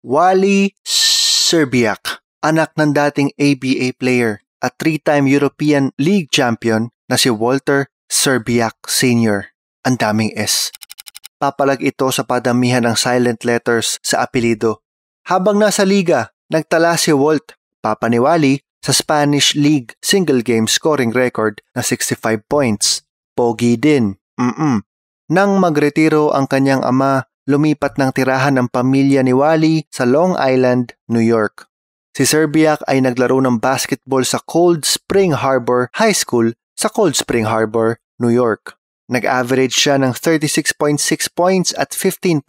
Wally Serbiak, anak ng dating ABA player at three-time European League champion na si Walter Serbiak Sr. Ang daming S. Papalag ito sa padamihan ng silent letters sa apelido. Habang nasa liga, nagtala si Walt, papa ni Wally, sa Spanish League single game scoring record na 65 points. Pogi din. Mm-mm. Nang magretiro ang kanyang ama lumipat ng tirahan ng pamilya ni Wally sa Long Island, New York. Si Serbiak ay naglaro ng basketball sa Cold Spring Harbor High School sa Cold Spring Harbor, New York. Nag-average siya ng 36.6 points at 15.9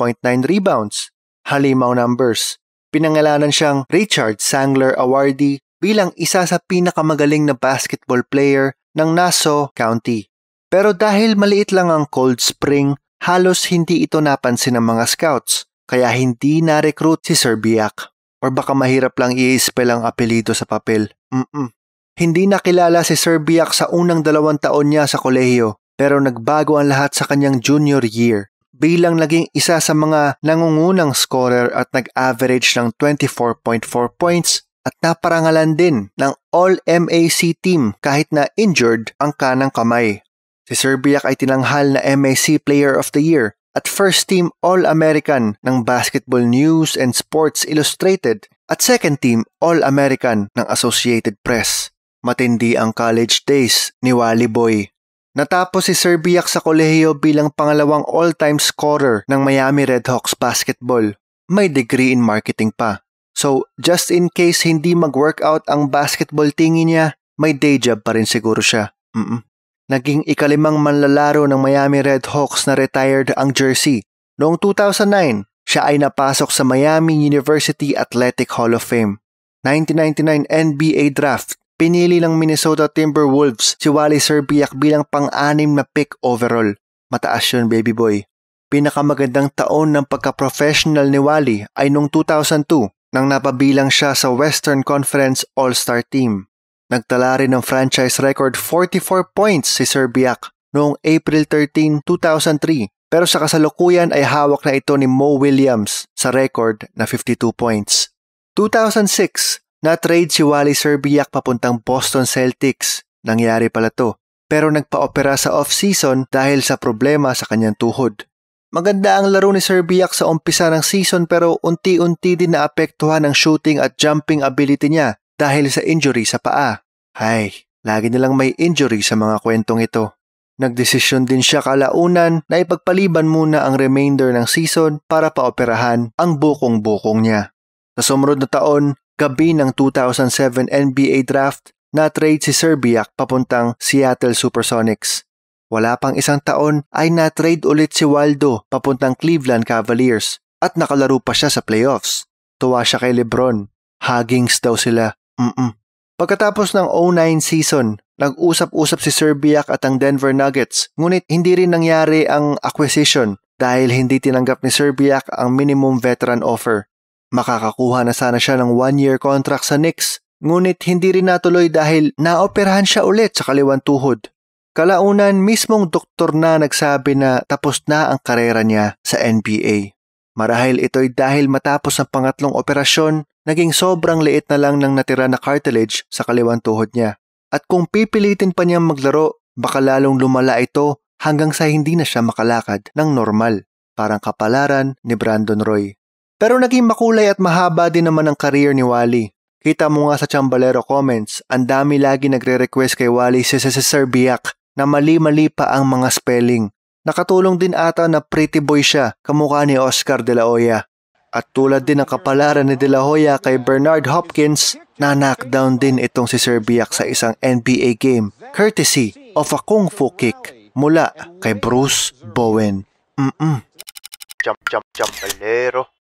rebounds. Halimaw numbers. Pinangalanan siyang Richard Sangler Awardee bilang isa sa pinakamagaling na basketball player ng Nassau County. Pero dahil maliit lang ang Cold Spring, halos hindi ito napansin ng mga scouts kaya hindi na-recruit si Sir Biak. Or baka mahirap lang i-spell ang apelido sa papel. Mm-mm. Hindi nakilala si Sir Biak sa unang dalawang taon niya sa kolehiyo pero nagbago ang lahat sa kanyang junior year bilang naging isa sa mga nangungunang scorer at nag-average ng 24.4 points at naparangalan din ng All-MAC team kahit na injured ang kanang kamay. Si Serbiak ay tinanghal na MAC Player of the Year at First Team All-American ng Basketball News and Sports Illustrated at Second Team All-American ng Associated Press. Matindi ang college days ni Wally Boy. Natapos si Serbiak sa kolehiyo bilang pangalawang all-time scorer ng Miami Redhawks basketball. May degree in marketing pa. So, just in case hindi mag-workout ang basketball tingin niya, may day job pa rin siguro siya. Mm-mm. Naging ikalimang manlalaro ng Miami Red Hawks na retired ang jersey. Noong 2009, siya ay napasok sa Miami University Athletic Hall of Fame. 1999 NBA Draft, pinili ng Minnesota Timberwolves si Wally Serbiak bilang pang-anim na pick overall. Mataas yun, baby boy. Pinakamagandang taon ng pagka-professional ni Wally ay noong 2002 nang napabilang siya sa Western Conference All-Star Team. Nagtala rin ng franchise record 44 points si Serbiak noong April 13, 2003 pero sa kasalukuyan ay hawak na ito ni Mo Williams sa record na 52 points. 2006, na-trade si Wally Serbiak papuntang Boston Celtics. Nangyari pala to. Pero nagpa-opera sa off-season dahil sa problema sa kanyang tuhod. Maganda ang laro ni Serbiak sa umpisa ng season pero unti-unti din naapektuhan ang shooting at jumping ability niya dahil sa injury sa paa. Ay, lagi nilang may injury sa mga kwentong ito. Nagdesisyon din siya kalaunan na ipagpaliban muna ang remainder ng season para paoperahan ang bukong-bukong niya. Sa sumunod na taon, gabi ng 2007 NBA draft, na-trade si Serbiak papuntang Seattle Supersonics. Wala pang isang taon ay na-trade ulit si Waldo papuntang Cleveland Cavaliers at nakalaro pa siya sa playoffs. Tuwa siya kay Lebron. Huggings daw sila. Mm-mm. Pagkatapos ng 09 season, nag-usap-usap si Serbiak at ang Denver Nuggets, ngunit hindi rin nangyari ang acquisition dahil hindi tinanggap ni Serbiak ang minimum veteran offer. Makakakuha na sana siya ng one-year contract sa Knicks, ngunit hindi rin natuloy dahil naoperahan siya ulit sa kaliwang tuhod. Kalaunan mismong doktor na nagsabi na tapos na ang karera niya sa NBA. Marahil ito'y dahil matapos ang pangatlong operasyon, naging sobrang liit na lang ng natira na cartilage sa kaliwang tuhod niya. At kung pipilitin pa niyang maglaro, baka lalong lumala ito hanggang sa hindi na siya makalakad ng normal, parang kapalaran ni Brandon Roy. Pero naging makulay at mahaba din naman ang career ni Wally. Kita mo nga sa Chambalero comments, ang dami lagi nagre-request kay Wally si, si, si Sir Biak na mali-mali pa ang mga spelling. Nakatulong din ata na pretty boy siya, kamukha ni Oscar de la Hoya. At tulad din ng kapalaran ni De La Hoya kay Bernard Hopkins, na knockdown din itong si Serbiak sa isang NBA game courtesy of a kung fu kick mula kay Bruce Bowen. Mm-mm. Jump, jump, jump, balero.